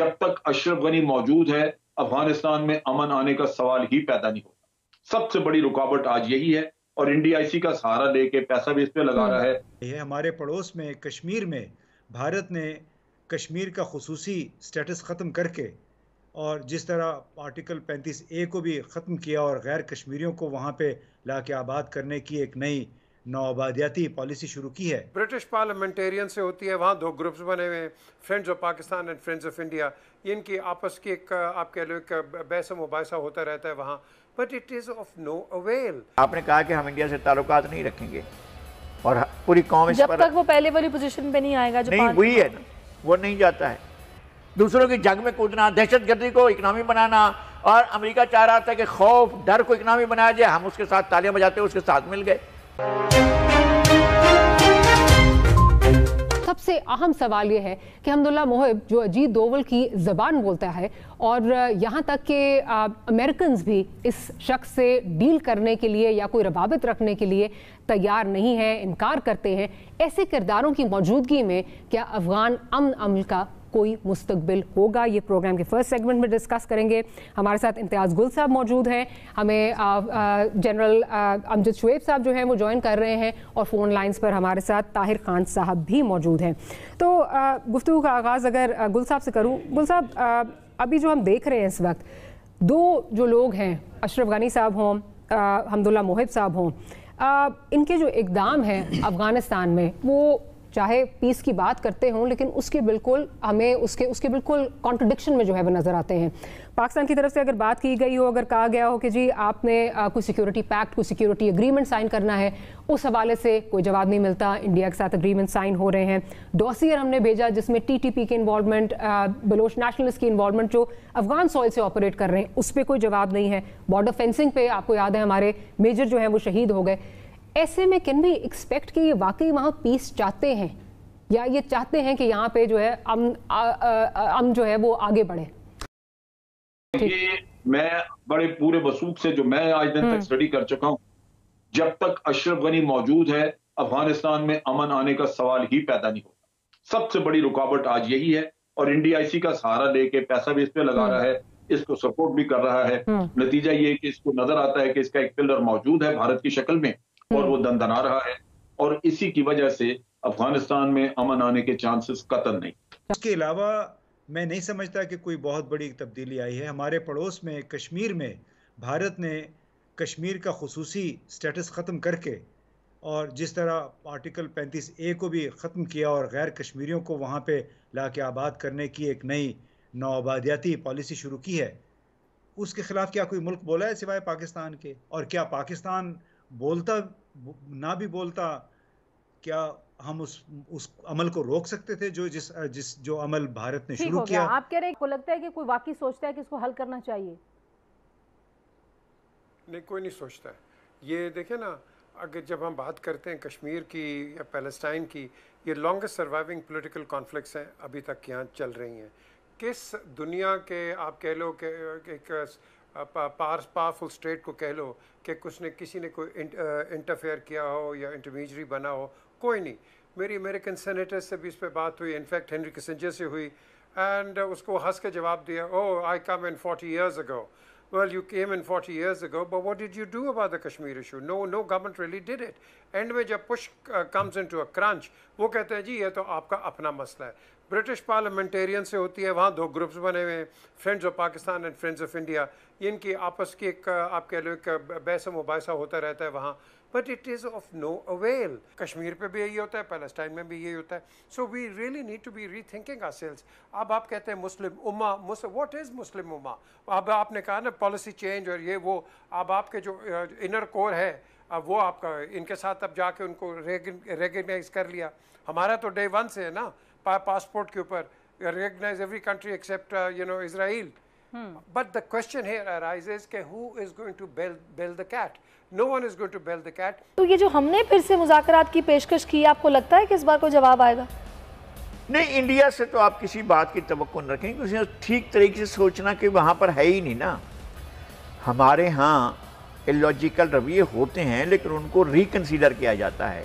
जब तक अशरफ गनी मौजूद है अफगानिस्तान में अमन आने का सवाल ही पैदा नहीं होता सबसे बड़ी रुकावट आज यही है और इंडीआईसी का सहारा लेके पैसा भी इस पर लगा रहा है ये हमारे पड़ोस में कश्मीर में भारत ने कश्मीर का खसूसी स्टेटस ख़त्म करके और जिस तरह आर्टिकल 35 ए को भी ख़त्म किया और गैर कश्मीरियों को वहाँ पे ला के आबाद करने की एक नई नौआबादियाती पॉलिसी शुरू की है ब्रिटिश पार्लियामेंटेरियन से होती है वहाँ दो ग्रुप्स बने हुए हैं friends of Pakistan and friends of India इनकी आपस की एक आप कह लो एक बहस मुबासा होता रहता है वहाँ but it is of no avail आपने कहा कि हम इंडिया से ताल्लुक नहीं रखेंगे और पूरी कौम जब पर... तक वो पहले वाली पोजीशन पे नहीं आएगा जो नहीं वही है वो नहीं जाता है दूसरों की जंग में कूदना दहशतगर्दी को इकनॉमी बनाना और अमेरिका चाह रहा था कि खौफ डर को इकनॉमी बनाया जाए हम उसके साथ तालियां बजाते हैं उसके साथ मिल गए सबसे अहम सवाल ये है कि हमदुल्ला मोहब जो अजीत दोवल की ज़बान बोलता है और यहाँ तक कि अमेरिकन भी इस शख्स से डील करने के लिए या कोई रवाबित रखने के लिए तैयार नहीं है इनकार करते हैं ऐसे किरदारों की मौजूदगी में क्या अफगान अमन अमल का कोई मुस्तबिल होगा ये प्रोग्राम के फर्स्ट सेगमेंट में डिस्कस करेंगे हमारे साथ इम्तियाज़ गुल साहब मौजूद हैं हमें जनरल अमजद शुएब साहब जो हैं वो ज्वाइन कर रहे हैं और फ़ोन लाइन्स पर हमारे साथ ताहिर खान साहब भी मौजूद हैं तो गुफ्तु का आगाज़ अगर गुल साहब से करूँ गुल साहब अभी जो हम देख रहे हैं इस वक्त दो जो लोग हैं अशरफ गनी साहब हों हमदुल्ला मोहिब साहब हों इनके जो इकदाम हैं अफ़गानिस्तान में वो चाहे पीस की बात करते हों लेकिन उसके बिल्कुल हमें उसके उसके बिल्कुल कॉन्ट्रडिक्शन में जो है वो नज़र आते हैं पाकिस्तान की तरफ से अगर बात की गई हो अगर कहा गया हो कि जी आपने कोई सिक्योरिटी पैक्ट कोई सिक्योरिटी अग्रीमेंट साइन करना है उस हवाले से कोई जवाब नहीं मिलता इंडिया के साथ अग्रीमेंट साइन हो रहे हैं डॉसियर हमने भेजा जिसमें टीटीपी के इन्वॉल्वमेंट बलोच नेशनलिस्ट की इन्वॉल्वमेंट जो अफगान सॉइल से ऑपरेट कर रहे हैं उस पर कोई जवाब नहीं है बॉर्डर फेंसिंग पे आपको याद है हमारे मेजर जो है वो शहीद हो गए ऐसे में कैन वी एक्सपेक्ट कि ये वाकई वहाँ पीस चाहते हैं या ये चाहते हैं कि यहाँ पे जो है अम अम जो है वो आगे बढ़े ये मैं बड़े पूरे वसूख से जो मैं आज दिन तक स्टडी हम्म। कर चुका हूँ जब तक अशरफ गनी मौजूद है अफगानिस्तान में अमन आने का सवाल ही पैदा नहीं होगा सबसे बड़ी रुकावट आज यही है और इंडियाईसी का सहारा लेके पैसा भी इस पर लगा हम्म। रहा है इसको सपोर्ट भी कर रहा है हम्म। नतीजा ये कि इसको नजर आता है कि इसका एक पिलर मौजूद है भारत की शक्ल में और वो दंदना रहा है और इसी की वजह से अफगानिस्तान में अमन आने के चांसेस कतन नहीं इसके अलावा मैं नहीं समझता कि कोई बहुत बड़ी तब्दीली आई है हमारे पड़ोस में कश्मीर में भारत ने कश्मीर का खसूसी स्टेटस ख़त्म करके और जिस तरह आर्टिकल 35 ए को भी ख़त्म किया और गैर कश्मीरियों को वहाँ पे ला के आबाद करने की एक नई नौआबादियाती पॉलिसी शुरू की है उसके ख़िलाफ़ क्या कोई मुल्क बोला है सिवाय पाकिस्तान के और क्या पाकिस्तान बोलता ना भी बोलता क्या हम उस उस अमल को रोक सकते थे जो जिस जिस जो अमल भारत ने शुरू किया आप कह रहे हैं लगता है कि कोई वाकई सोचता है कि इसको हल करना चाहिए नहीं कोई नहीं सोचता है ये देखे ना अगर जब हम बात करते हैं कश्मीर की या पैलेस्टाइन की ये लॉन्गेस्ट सर्वाइविंग पॉलिटिकल कॉन्फ्लिक्ट्स हैं अभी तक यहाँ चल रही हैं किस दुनिया के आप कह लो कि एक पार पावरफुल स्टेट को कह लो कि कुछ ने किसी ने कोई इंटरफेयर किया हो या इंटरमीजरी बना हो कोई नहीं मेरी अमेरिकन सेनेटर से भी इस पर बात हुई इनफैक्ट हेनरी किसेंजर से हुई एंड उसको हंस के जवाब दिया oh I come in forty years ago well you came in forty years ago but what did you do about the Kashmir issue no no government really did it and में जब push comes into a crunch वो कहते हैं जी ये तो आपका अपना मसला है ब्रिटिश पार्लियामेंटेरियन से होती है वहाँ दो ग्रुप्स बने हुए हैं friends of Pakistan and friends of India इनकी आपस की एक आप कह लो एक बहस मुबासा होता रहता है वहाँ but it is of no avail Kashmir पे भी यही होता है पैलेस्टाइन में भी यही होता है so we really need to be rethinking ourselves अब आप कहते हैं मुस्लिम उमा मुस्लिम वॉट इज़ मुस्लिम उमा अब आपने कहा ना पॉलिसी चेंज और ये वो अब आपके जो इनर कोर है अब वो आपका इनके साथ अब जाके उनको रेगनाइज कर लिया हमारा तो डे वन से है ना पासपोर्ट के ऊपर recognize every country except uh, you know Israel. Hmm. But the question here arises who is going to bail, bail the cat? No one is going to bail the cat. तो ये जो हमने फिर से मुजाकरात की पेशकश की आपको लगता है कि इस बार कोई जवाब आएगा नहीं इंडिया से तो आप किसी बात की तो न रखें क्योंकि ठीक तरीके से सोचना कि वहाँ पर है ही नहीं ना हमारे यहाँ लॉजिकल रवैये होते हैं लेकिन उनको रिकन्सिडर किया जाता है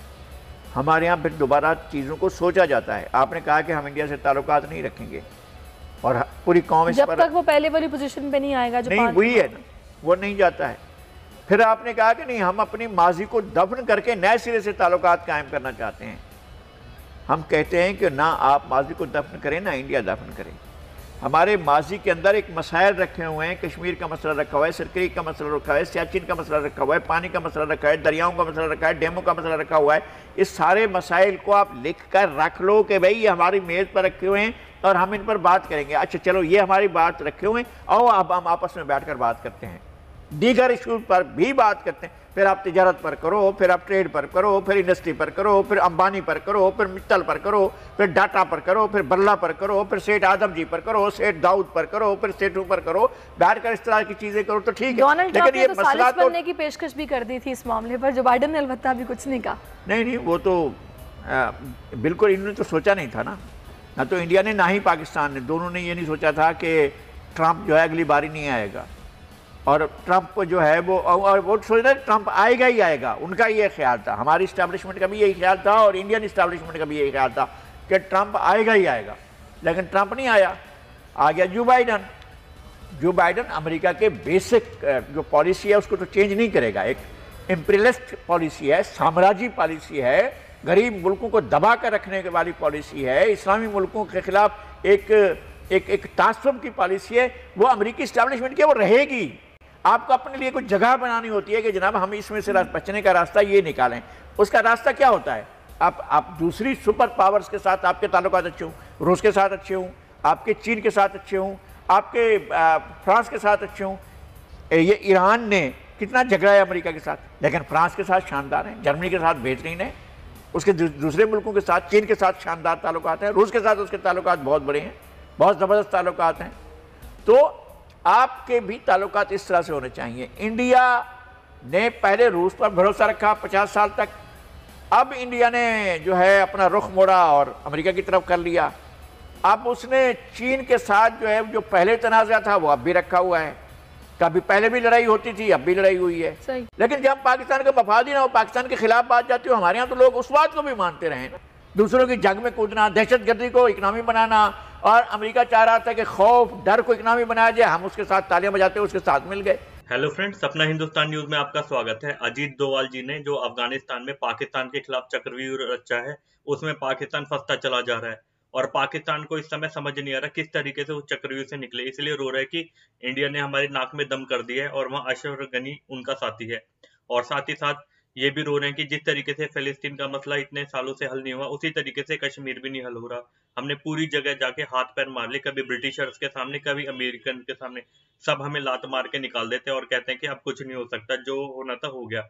हमारे यहाँ फिर दोबारा चीज़ों को सोचा जाता है आपने कहा कि हम इंडिया से ताल्लुक नहीं रखेंगे और पूरी कौम इस जब पर तक वो पहले वाली पोजीशन पे नहीं आएगा जो नहीं वही है वो नहीं जाता है फिर आपने कहा कि नहीं हम अपनी माजी को दफन करके नए सिरे से ताल्लुक कायम करना चाहते हैं हम कहते हैं कि ना आप माजी को दफन करें ना इंडिया दफन करें हमारे माजी के अंदर एक मसायल रखे हुए हैं कश्मीर का मसला रखा हुआ है सरकरी का मसला रखा है सियाचिन का मसला रखा हुआ है पानी का मसला रखा है दरियाओं का मसला रखा है डैमों का मसला रखा हुआ है इस सारे मसाइल को आप लिख कर रख लो कि भाई ये हमारी मेज़ पर रखे हुए हैं और हम इन पर बात करेंगे अच्छा चलो ये हमारी बात रखे हुए हैं और अब हम आपस में बैठ कर बात करते हैं दीगर इशूज़ पर भी बात करते हैं फिर आप तजारत पर करो फिर आप ट्रेड पर करो फिर इंडस्ट्री पर करो फिर अंबानी पर करो फिर मित्तल पर करो फिर डाटा पर करो फिर बल्ला पर करो फिर सेठ आदम जी पर करो सेठ दाऊद पर करो फिर सेठ पर करो बैठ कर इस तरह की चीजें करो तो ठीक है लेकिन ये तो मसला तो की पेशकश भी कर दी थी इस मामले पर जो बाइडन ने अलबत्ता अभी कुछ नहीं कहा नहीं नहीं वो तो बिल्कुल इन्होंने तो सोचा नहीं था ना ना तो इंडिया ने ना ही पाकिस्तान ने दोनों ने ये नहीं सोचा था कि ट्रंप जो है अगली बारी नहीं आएगा और ट्रंप जो है वो और वो सोच रहे ट्रंप आएगा ही आएगा उनका ये ख्याल था हमारी इस्टेब्लिशमेंट का भी यही ख्याल था और इंडियन इस्टेब्लिशमेंट का भी यही ख्याल था कि ट्रंप आएगा ही आएगा लेकिन ट्रंप नहीं आया आ गया Joe Biden Joe Biden America के बेसिक जो पॉलिसी है उसको तो चेंज नहीं करेगा एक इम्प्रियलिस्ट पॉलिसी है साम्राज्य पॉलिसी है गरीब मुल्कों को दबा कर रखने वाली पॉलिसी है इस्लामी मुल्कों के खिलाफ एक एक एक तासुब की पॉलिसी है वो अमेरिकी इस्टेब्लिशमेंट की वो रहेगी आपको अपने लिए कुछ जगह बनानी होती है कि जनाब हम इसमें से बचने का रास्ता ये निकालें उसका रास्ता क्या होता है आप आप दूसरी सुपर पावर्स के साथ आपके ताल्लुक अच्छे हों रूस के साथ अच्छे हों आपके चीन के साथ अच्छे हों आपके फ्रांस के साथ अच्छे हों ये ईरान ने कितना झगड़ा है अमेरिका के साथ लेकिन फ्रांस के साथ शानदार है जर्मनी के साथ बेहतरीन है उसके दूसरे मुल्कों के साथ चीन के साथ शानदार ताल्लुक हैं रूस के साथ उसके ताल्लुक बहुत बड़े हैं बहुत ज़बरदस्त ताल्लुक हैं तो आपके भी ताल्लुकात इस तरह से होने चाहिए इंडिया ने पहले रूस पर भरोसा रखा पचास साल तक अब इंडिया ने जो है अपना रुख मोड़ा और अमेरिका की तरफ कर लिया अब उसने चीन के साथ जो है जो पहले तनाज़ा था वो अब भी रखा हुआ है कभी पहले भी लड़ाई होती थी अब भी लड़ाई हुई है सही। लेकिन जब पाकिस्तान का मफाद ही ना हो पाकिस्तान के खिलाफ बात जाती हो हमारे यहाँ तो लोग उस बात को भी मानते रहे दूसरों की जंग में कूदना दहशत गर्दी को इकनॉमी बनाना और अमेरिका चाह रहा था कि खौफ डर को इकनॉमी बनाया जाए हम उसके साथ तालियां बजाते उसके साथ मिल गए हेलो फ्रेंड्स सपना हिंदुस्तान न्यूज में आपका स्वागत है अजीत डोवाल जी ने जो अफगानिस्तान में पाकिस्तान के खिलाफ चक्रव्यूह रचा है उसमें पाकिस्तान फंसता चला जा रहा है और पाकिस्तान को इस समय समझ नहीं आ रहा किस तरीके से वो चक्रव्यूह से निकले इसलिए रो रहा है कि इंडिया ने हमारी नाक में दम कर दिया है और वहाँ अशरफ गनी उनका साथी है और साथ ही साथ ये भी रो रहे हैं कि जिस तरीके से फिलिस्तीन का मसला इतने सालों से हल नहीं हुआ उसी तरीके से कश्मीर भी नहीं हल हो रहा हमने पूरी जगह जाके हाथ पैर मार लिए कभी ब्रिटिशर्स के सामने कभी अमेरिकन के सामने सब हमें लात मार के निकाल देते हैं और कहते हैं कि अब कुछ नहीं हो सकता जो होना था हो गया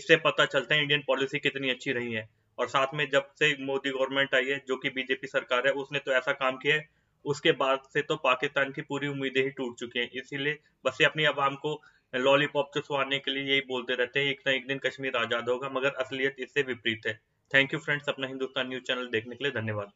इससे पता चलता है इंडियन पॉलिसी कितनी अच्छी रही है और साथ में जब से मोदी गवर्नमेंट आई है जो कि बीजेपी सरकार है उसने तो ऐसा काम किया है उसके बाद से तो पाकिस्तान की पूरी उम्मीदें ही टूट चुकी हैं इसीलिए बस ये अपनी आवाम को लॉलीपॉप चुसवाने के लिए यही बोलते रहते हैं एक ना एक दिन कश्मीर आजाद होगा मगर असलियत इससे विपरीत है थैंक यू फ्रेंड्स अपना हिंदुस्तान न्यूज चैनल देखने के लिए धन्यवाद